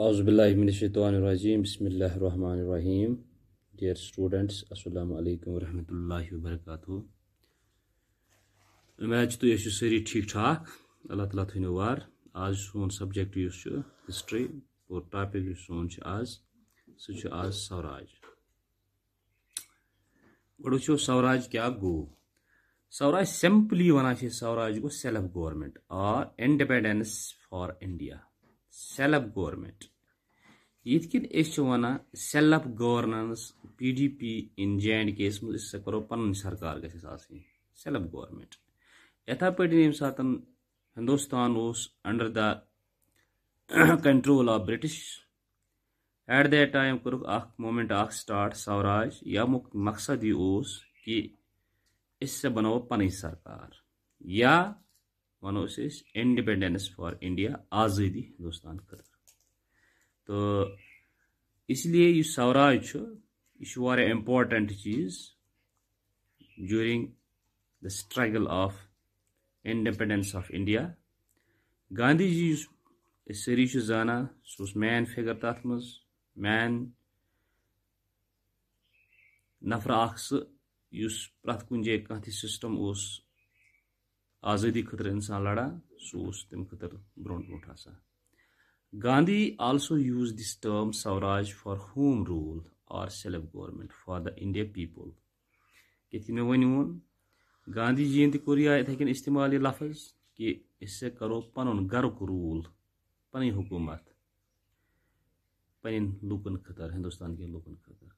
अज़बिल्लाशतवानरजीम बसमीम dear students अस्सलाम वालेकुम रहमतुल्लाहि व बरकातहू तो यह सारी ठीक ठाक अल्लाह तला थो वार आज सोन सब्जेक्ट यह हिस्ट्री और टॉपिक सोन आज सह आज स्वराज गो वो स्वराज क्या गो सवराज सिंपली वन सवराज गो self government or independence for India self government یہ کن اس ونان self governance P D P in J and K اس مجھ کرو پن سرکار گھس آن سیلف گورمنٹ یتھا پہ یم سات ہندوستان اس under the control of British at that time کورک اخ مومنٹ اخ سٹارٹ سوراج یا مقصد یہ اس کہ اس سے بنو پن سرکار یا वो इंडिपेंडेंस फॉर इंडिया आज़ादी हिंदुस्तान खतर तो इसलिए यह स्वराज यह इम्पोर्टेंट चीज़ during the struggle of independence of India Gandhi ji सारी जाना सह मैन फिगर तथ मैन नफर अख सह प्रथ कुन जाए कह सिस्टम उस आज़ादी खतर इंसान लड़ा सू तम खतर ब्रोन ब्रोट आसान Gandhi also used this term Swaraj for home rule or self-government for the India people. यथ मे वन वोन गांधी जी यन तोर इस्तेमाल यह लफज कि इससे करो पन गर्क रूल पन हुकूमत पन लूकन खतर हिंदुस्तान के लूकन खतर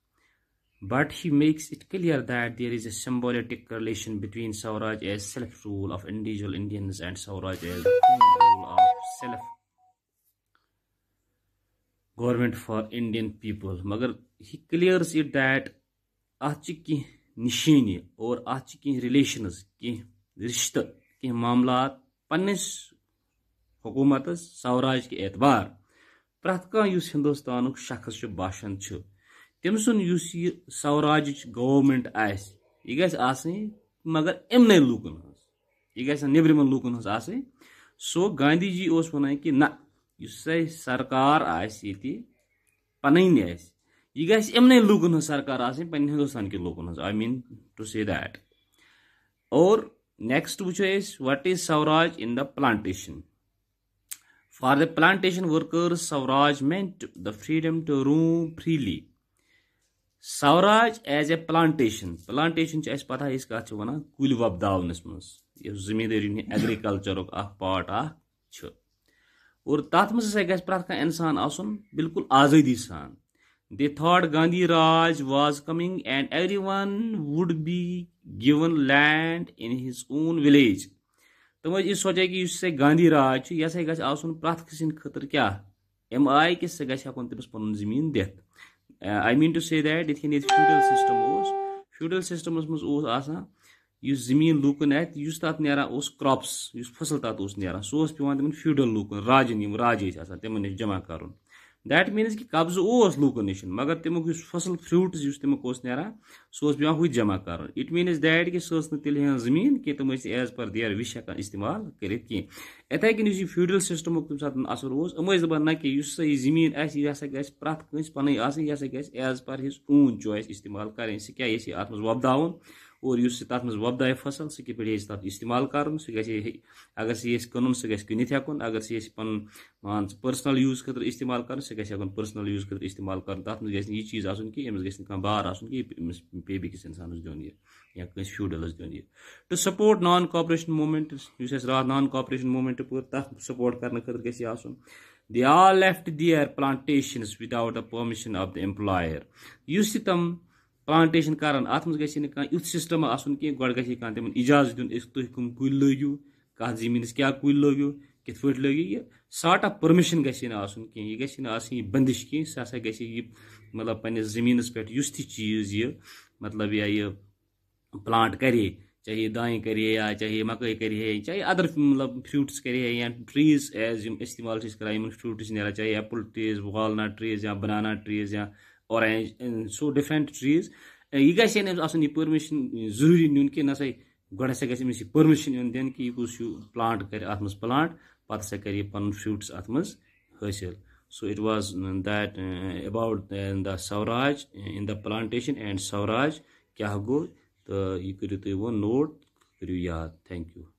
But he makes it clear that there is a symbolic correlation between Swaraj as self-rule of individual Indians and Swaraj as rule of self government for Indian people. मगर he clears it that अच कह निशानी or अच कह relation कह रिश्त कह मामला पन्नस हुकूमत सवराज के एतबार प्रथ कह हिंदुस्तान शख्स बाशन तम सुस यह गवर्मेंट आसनी मगर इमन लूकन हबरम लूकन हसनी सो गांधी जी उस वन कि ना सरकार आती पन गमन लूकन सरकार आसनी पे हिंदुस्तान के लूकन I mean to say that और नेक्स्ट वो what is Swaraj in the plantation for the plantation workers Swaraj मैं the freedom to roam freely Swaraj as a plantation plantation पता इस कत वन कुल वपदावनस मे जमींदारी एग्रीकल्चर पार्ट और तथ मे ग प्रथ कह इंसान बिल्कुल आजादी सान they thought Gandhi raj was coming and every one would be given land in his own village तम यह सोचे कि इस गांधी राज यह सा गुन प्रत किस खतर क्या एम आई कि सह ग तमस पन जमीन दिख I mean to say that یِتھ کٔنۍ ییٚتہِ فیوٗڈَل سِسٹَم اوس فیوٗڈَل سِسٹَمَس منٛز اوس آسان یُس زٔمیٖن لوٗکَن اَتھِ یُس تَتھ نیران اوس کرٛاپٕس یُس فصٕل تَتھ اوس نیران سُہ اوس پیٚوان تِمَن فیوٗڈَل لوٗکَن راجَن یِم راجہِ ٲسۍ آسان تِمَن نِش جمع کَرُن دیٹ میٖنٕز کہِ قبضہٕ اوس لوٗکو نِش مگر تمیُک یُس فصل فرٛوٗٹٕز یُس تمیُک اوس نیران سُہ اوس پیٚوان ہُتہِ جمع کَرُن اِٹ میٖنٕز دیٹ کہِ سُہ ٲس نہٕ تیٚلہِ ہیٚوان زٔمیٖن کینٛہہ تِم ٲسۍ ایز پٔر دِیر وِش ہٮ۪کان اِستعمال کٔرِتھ کینٛہہ یِتھَے کٔنۍ یُس یہِ فیوٗڈل سِسٹمُک تمہِ ساتہٕ اَثر اوس یِم ٲسۍ دَپان نہ کہِ یُس سا یہِ زٔمیٖن آسہِ یہِ ہسا گژھِ پرٛٮ۪تھ کٲنٛسہِ پَنٕنۍ آسٕنۍ یہِ ہسا گژھِ as per his own choice اِستعمال کَرٕنۍ سُہ کیٛاہ یژھِ اَتھ منٛز وۄپداوُن और यु तथा मज वपदाय फसल सह पे तथा इस्तेमाल कर सह ग अगर सह कन सह गुनित हेकुन अगर सह पुन मान पर्सनल यूज खुद इस्तेमाल कर सह ग पर्सनल यूज खुद इस्तेमाल कर तथा मे यह चीज आ अमस ग बार आस पे बिकिस इंसान दिन यह या फ्यूडल दिन यह to support non cooperation movement रात नान कॉपरेशन मूवमेंट पे तथा सपोर्ट कर खत ग They all left their plantations without the permission of the employer. You see plantation करान अत मे गई युथ सिस्टम आसन कह गो दिन तुम कम कुल लगू कत जमीन क्या कुल लगो कित पे लगो ये साट ऑफ पर्मिशन गि कह यह बंदिश कह सह हसा मतलब पे जमीन पे चीज यह मतलब या ये प्लांट करे चाहे दाएँ करे चाहे मकई करे चाहे अदर मतलब फ्रूट्स करे ट्रीज एज इस्तेमाल कर फ्रूट्स ना चाहे एप्पल ट्रीज वालनट ट्रीज या बनाना ट्रीज या ऑरेंज सो डिफरेंट ट्रीज यह गए पर्मिशन जरूरी नुन कि ना गोडा पर्मिशन इन दिन कि यह कुछ प्लांट कर अत प्लांट कर फ्रूट्स अत हासिल so it was that about the Swaraj in the plantation and Swaraj क्या गो तो यह करो नोट करू याद थैंक यू